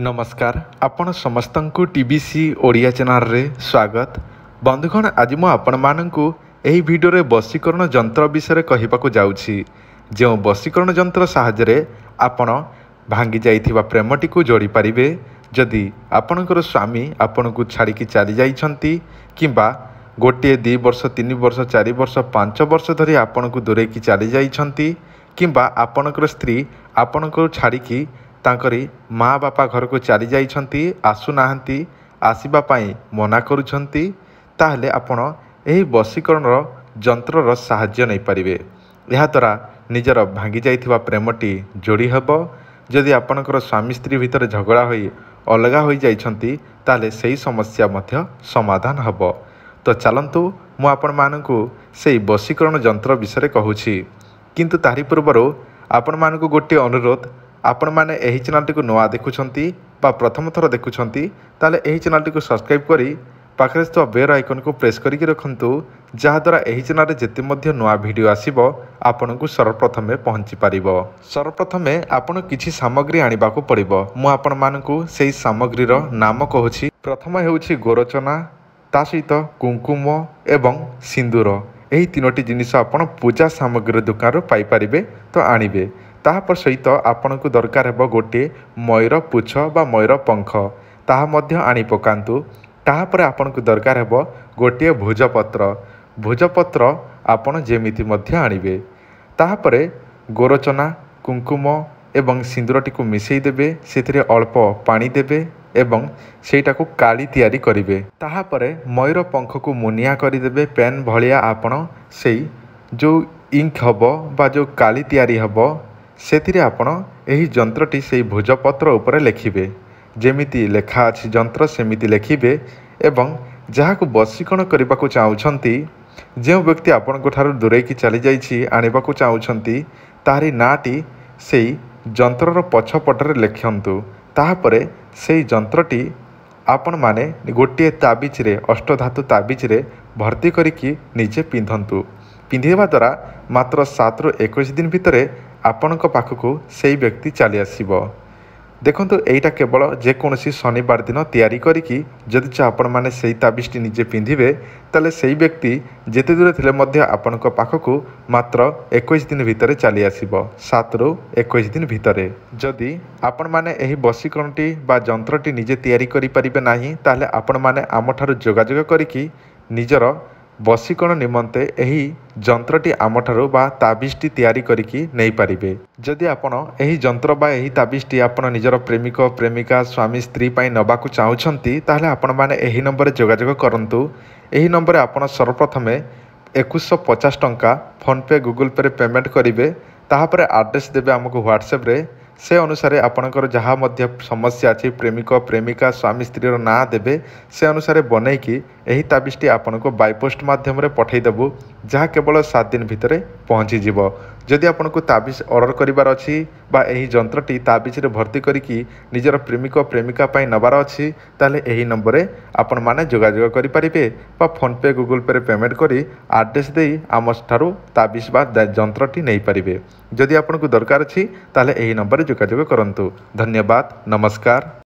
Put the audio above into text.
ନମସ୍କାର ଆପଣ ସମସ୍ତଙ୍କୁ ଟି ବି ସି ଓଡ଼ିଆ ଚ୍ୟାନେଲରେ ସ୍ୱାଗତ ବନ୍ଧୁଗଣ ଆଜି ମୁଁ ଆପଣମାନଙ୍କୁ ଏହି ଭିଡ଼ିଓରେ ବଶୀକରଣ ଯନ୍ତ୍ର ବିଷୟରେ କହିବାକୁ ଯାଉଛି ଯେଉଁ ବଶୀକରଣ ଯନ୍ତ୍ର ସାହାଯ୍ୟରେ ଆପଣ ଭାଙ୍ଗି ଯାଇଥିବା ପ୍ରେମଟିକୁ ଯୋଡ଼ିପାରିବେ ଯଦି ଆପଣଙ୍କର ସ୍ୱାମୀ ଆପଣଙ୍କୁ ଛାଡ଼ିକି ଚାଲି ଯାଇଛନ୍ତି କିମ୍ବା ଗୋଟିଏ ଦୁଇ ବର୍ଷ ତିନି ବର୍ଷ ଚାରି ବର୍ଷ ପାଞ୍ଚ ବର୍ଷ ଧରି ଆପଣଙ୍କୁ ଦୂରେଇକି ଚାଲିଯାଇଛନ୍ତି କିମ୍ବା ଆପଣଙ୍କର ସ୍ତ୍ରୀ ଆପଣଙ୍କୁ ଛାଡ଼ିକି ତାଙ୍କରି ମା ବାପା ଘରକୁ ଚାଲି ଯାଇଛନ୍ତି ଆସୁନାହାନ୍ତି ଆସିବା ପାଇଁ ମନା କରୁଛନ୍ତି ତାହେଲେ ଆପଣ ଏହି ବଶୀକରଣର ଯନ୍ତ୍ରର ସାହାଯ୍ୟ ନେଇପାରିବେ ଏହାଦ୍ୱାରା ନିଜର ଭାଙ୍ଗି ଯାଇଥିବା ପ୍ରେମଟି ଯୋଡ଼ି ହେବ ଯଦି ଆପଣଙ୍କର ସ୍ୱାମୀ ସ୍ତ୍ରୀ ଭିତରେ ଝଗଡ଼ା ହୋଇ ଅଲଗା ହୋଇଯାଇଛନ୍ତି ତାହେଲେ ସେହି ସମସ୍ୟା ମଧ୍ୟ ସମାଧାନ ହେବ ତ ଚାଲନ୍ତୁ ମୁଁ ଆପଣମାନଙ୍କୁ ସେହି ବଶୀକରଣ ଯନ୍ତ୍ର ବିଷୟରେ କହୁଛି କିନ୍ତୁ ତାରି ପୂର୍ବରୁ ଆପଣମାନଙ୍କୁ ଗୋଟିଏ ଅନୁରୋଧ ଆପଣମାନେ ଏହି ଚ୍ୟାନେଲଟିକୁ ନୂଆ ଦେଖୁଛନ୍ତି ବା ପ୍ରଥମ ଥର ଦେଖୁଛନ୍ତି ତାହେଲେ ଏହି ଚ୍ୟାନେଲଟିକୁ ସବସ୍କ୍ରାଇବ୍ କରି ପାଖରେ ଥିବା ବେର୍ ଆଇକନ୍କୁ ପ୍ରେସ୍ କରିକି ରଖନ୍ତୁ ଯାହାଦ୍ୱାରା ଏହି ଚ୍ୟାନେଲରେ ଯେତେ ମଧ୍ୟ ନୂଆ ଭିଡ଼ିଓ ଆସିବ ଆପଣଙ୍କୁ ସର୍ବପ୍ରଥମେ ପହଞ୍ଚିପାରିବ ସର୍ବପ୍ରଥମେ ଆପଣ କିଛି ସାମଗ୍ରୀ ଆଣିବାକୁ ପଡ଼ିବ ମୁଁ ଆପଣମାନଙ୍କୁ ସେହି ସାମଗ୍ରୀର ନାମ କହୁଛି ପ୍ରଥମ ହେଉଛି ଗୋରଚନା ତା ସହିତ କୁଙ୍କୁମ ଏବଂ ସିନ୍ଦୁର ଏହି ତିନୋଟି ଜିନିଷ ଆପଣ ପୂଜା ସାମଗ୍ରୀ ଦୋକାନରୁ ପାଇପାରିବେ ତ ଆଣିବେ ତାହାପ ସହିତ ଆପଣଙ୍କୁ ଦରକାର ହେବ ଗୋଟିଏ ମୟୂର ପୁଚ୍ଛ ବା ମୟୂର ପଙ୍ଖ ତାହା ମଧ୍ୟ ଆଣି ପକାନ୍ତୁ ତାହାପରେ ଆପଣଙ୍କୁ ଦରକାର ହେବ ଗୋଟିଏ ଭୁଜପତ୍ର ଭୁଜପତ୍ର ଆପଣ ଯେମିତି ମଧ୍ୟ ଆଣିବେ ତାହାପରେ ଗୋରଚନା କୁଙ୍କୁମ ଏବଂ ସିନ୍ଦୁରଟିକୁ ମିଶାଇ ଦେବେ ସେଥିରେ ଅଳ୍ପ ପାଣି ଦେବେ ଏବଂ ସେଇଟାକୁ କାଳି ତିଆରି କରିବେ ତାହାପରେ ମୟୂର ପଙ୍ଖକୁ ମୁନିଆ କରିଦେବେ ପେନ୍ ଭଳିଆ ଆପଣ ସେଇ ଯେଉଁ ଇଙ୍କ ହେବ ବା ଯେଉଁ କାଳି ତିଆରି ହେବ ସେଥିରେ ଆପଣ ଏହି ଯନ୍ତ୍ରଟି ସେହି ଭୋଜପତ୍ର ଉପରେ ଲେଖିବେ ଯେମିତି ଲେଖା ଅଛି ଯନ୍ତ୍ର ସେମିତି ଲେଖିବେ ଏବଂ ଯାହାକୁ ବଶୀକରଣ କରିବାକୁ ଚାହୁଁଛନ୍ତି ଯେଉଁ ବ୍ୟକ୍ତି ଆପଣଙ୍କ ଠାରୁ ଦୂରେଇକି ଚାଲିଯାଇଛି ଆଣିବାକୁ ଚାହୁଁଛନ୍ତି ତାହାରି ନାଁଟି ସେଇ ଯନ୍ତ୍ରର ପଛପଟରେ ଲେଖନ୍ତୁ ତାହାପରେ ସେଇ ଯନ୍ତ୍ରଟି ଆପଣମାନେ ଗୋଟିଏ ତାବିଜରେ ଅଷ୍ଟଧାତୁ ତାବିଜରେ ଭର୍ତ୍ତି କରିକି ନିଜେ ପିନ୍ଧନ୍ତୁ ପିନ୍ଧିବା ଦ୍ୱାରା ମାତ୍ର ସାତରୁ ଏକୋଇଶ ଦିନ ଭିତରେ ଆପଣଙ୍କ ପାଖକୁ ସେହି ବ୍ୟକ୍ତି ଚାଲି ଆସିବ ଦେଖନ୍ତୁ ଏଇଟା କେବଳ ଯେକୌଣସି ଶନିବାର ଦିନ ତିଆରି କରିକି ଯଦି ଆପଣମାନେ ସେଇ ତାବିଜଟି ନିଜେ ପିନ୍ଧିବେ ତାହେଲେ ସେଇ ବ୍ୟକ୍ତି ଯେତେ ଦୂର ଥିଲେ ମଧ୍ୟ ଆପଣଙ୍କ ପାଖକୁ ମାତ୍ର ଏକୋଇଶ ଦିନ ଭିତରେ ଚାଲି ଆସିବ ସାତରୁ ଏକୋଇଶ ଦିନ ଭିତରେ ଯଦି ଆପଣମାନେ ଏହି ବଶୀକରଣଟି ବା ଯନ୍ତ୍ରଟି ନିଜେ ତିଆରି କରିପାରିବେ ନାହିଁ ତାହେଲେ ଆପଣମାନେ ଆମଠାରୁ ଯୋଗାଯୋଗ କରିକି ନିଜର ବସିକଣ ନିମନ୍ତେ ଏହି ଯନ୍ତ୍ରଟି ଆମଠାରୁ ବା ତାବିଜ୍ଟି ତିଆରି କରିକି ନେଇପାରିବେ ଯଦି ଆପଣ ଏହି ଯନ୍ତ୍ର ବା ଏହି ତାବିଜ୍ଟି ଆପଣ ନିଜର ପ୍ରେମିକ ପ୍ରେମିକା ସ୍ୱାମୀ ସ୍ତ୍ରୀ ପାଇଁ ନେବାକୁ ଚାହୁଁଛନ୍ତି ତାହେଲେ ଆପଣମାନେ ଏହି ନମ୍ବରରେ ଯୋଗାଯୋଗ କରନ୍ତୁ ଏହି ନମ୍ବରରେ ଆପଣ ସର୍ବପ୍ରଥମେ ଏକୋଇଶହ ପଚାଶ ଟଙ୍କା ଫୋନ୍ପେ ଗୁଗୁଲ୍ ପେରେ ପେମେଣ୍ଟ କରିବେ ତାହାପରେ ଆଡ୍ରେସ୍ ଦେବେ ଆମକୁ ହ୍ୱାଟ୍ସଆପ୍ରେ ସେ ଅନୁସାରେ ଆପଣଙ୍କର ଯାହା ମଧ୍ୟ ସମସ୍ୟା ଅଛି ପ୍ରେମିକ ପ୍ରେମିକା ସ୍ୱାମୀ ସ୍ତ୍ରୀର ନାଁ ଦେବେ ସେ ଅନୁସାରେ ବନେଇକି ଏହି ତାବିଜଟି ଆପଣଙ୍କୁ ବାଇପୋଷ୍ଟ ମାଧ୍ୟମରେ ପଠାଇଦେବୁ ଯାହା କେବଳ ସାତ ଦିନ ଭିତରେ ପହଞ୍ଚିଯିବ ଯଦି ଆପଣଙ୍କୁ ତାବିଜ ଅର୍ଡ଼ର କରିବାର ଅଛି ବା ଏହି ଯନ୍ତ୍ରଟି ତାବିଜରେ ଭର୍ତ୍ତି କରିକି ନିଜର ପ୍ରେମିକ ପ୍ରେମିକା ପାଇଁ ନେବାର ଅଛି ତାହେଲେ ଏହି ନମ୍ବରରେ ଆପଣମାନେ ଯୋଗାଯୋଗ କରିପାରିବେ ବା ଫୋନ୍ପେ ଗୁଗୁଲ୍ ପେରେ ପେମେଣ୍ଟ କରି ଆଡ୍ରେସ୍ ଦେଇ ଆମଠାରୁ ଠାରୁ ତାବିଜ ବା ଯନ୍ତ୍ରଟି ନେଇପାରିବେ ଯଦି ଆପଣଙ୍କୁ ଦରକାର ଅଛି ତାହେଲେ ଏହି ନମ୍ବରରେ ଯୋଗାଯୋଗ କରନ୍ତୁ ଧନ୍ୟବାଦ ନମସ୍କାର